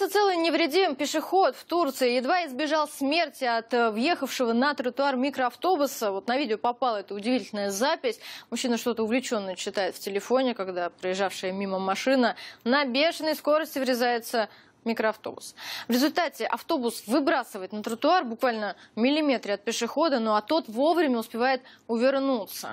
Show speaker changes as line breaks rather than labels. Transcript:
Остался целый невредим пешеход в Турции. Едва избежал смерти от э, въехавшего на тротуар микроавтобуса. Вот на видео попала эта удивительная запись. Мужчина что-то увлеченно читает в телефоне, когда проезжавшая мимо машина на бешеной скорости врезается микроавтобус. В результате автобус выбрасывает на тротуар буквально миллиметре от пешехода, ну а тот вовремя успевает увернуться.